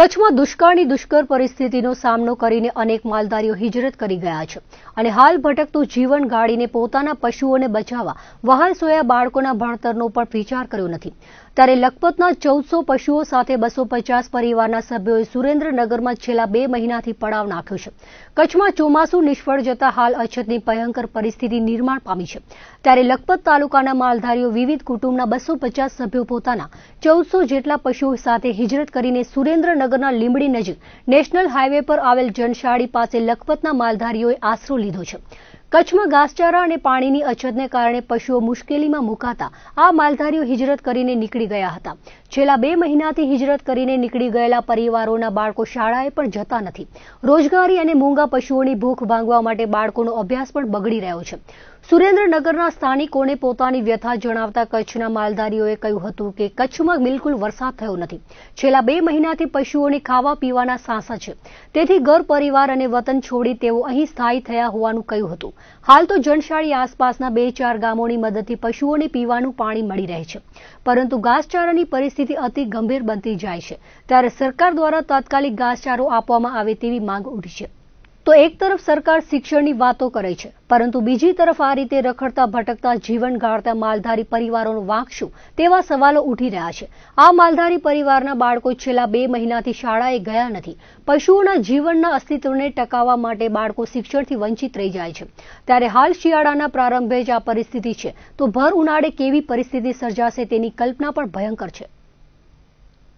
કચ્છમાં દુષ્કાળની દુષ્કર પરિસ્થિતિનો સામનો કરીને અનેક માલધારીઓ હિજરત કરી ગયા છે અને હાલ ભટકતું જીવન ગાળીને પોતાના પશુઓને બચાવવા વહાલ સોયા બાળકોના ભણતરનો પણ વિચાર કર્યો નથી ત્યારે લખપતના ચૌદસો પશુઓ સાથે બસો પચાસ પરિવારના સભ્યોએ સુરેન્દ્રનગરમાં છેલ્લા બે મહિનાથી પડાવ નાખ્યો છે કચ્છમાં ચોમાસું નિષ્ફળ જતા હાલ અછતની ભયંકર પરિસ્થિતિ નિર્માણ પામી છે ત્યારે લખપત તાલુકાના માલધારીઓ વિવિધ કુટુંબના બસો સભ્યો પોતાના ચૌદસો જેટલા પશુઓ સાથે હિજરત કરીને સુરેન્દ્રનગરના લીંબડી નજીક નેશનલ હાઇવે પર આવેલ જનશાળી પાસે લખપતના માલધારીઓએ આશરો લીધો છે કચ્છમાં ઘાસચારા અને પાણીની અછતને કારણે પશુઓ મુશ્કેલીમાં મુકાતા આ માલધારીઓ હિજરત કરીને નીકળી નીકળી ગયા હતા છેલ્લા બે મહિનાથી હિજરત કરીને નીકળી ગયેલા પરિવારોના બાળકો શાળાએ પણ જતા નથી રોજગારી અને મૂંગા પશુઓની ભૂખ ભાંગવા માટે બાળકોનો અભ્યાસ પણ બગડી રહ્યો છે સુરેન્દ્રનગરના સ્થાનિકોને પોતાની વ્યથા જણાવતા કચ્છના માલધારીઓએ કહ્યું હતું કે કચ્છમાં બિલકુલ વરસાદ થયો નથી છેલ્લા બે મહિનાથી પશુઓને ખાવા પીવાના સાંસા છે તેથી ઘર પરિવાર અને વતન છોડી તેઓ અહીં સ્થાયી થયા હોવાનું કહ્યું હતું હાલ તો જનશાળી આસપાસના બે ચાર ગામોની મદદથી પશુઓને પીવાનું પાણી મળી રહે છે પરંતુ ઘાસચારાની પરિસ્થિતિ અતિ ગંભીર બનતી જાય છે ત્યારે સરકાર દ્વારા તાત્કાલિક ઘાસચારો આપવામાં આવે તેવી માંગ ઉઠી છે તો એક તરફ સરકાર શિક્ષણની વાતો કરે છે પરંતુ બીજી તરફ આ રીતે રખડતા ભટકતા જીવન ગાળતા માલધારી પરિવારોનું વાંક તેવા સવાલો ઉઠી રહ્યા છે આ માલધારી પરિવારના બાળકો છેલ્લા બે મહિનાથી શાળાએ ગયા નથી પશુઓના જીવનના અસ્તિત્વને ટકાવવા માટે બાળકો શિક્ષણથી વંચિત રહી જાય છે ત્યારે હાલ શિયાળાના પ્રારંભે જ આ પરિસ્થિતિ છે તો ભર ઉનાળે કેવી પરિસ્થિતિ સર્જાશે તેની કલ્પના પણ ભયંકર છે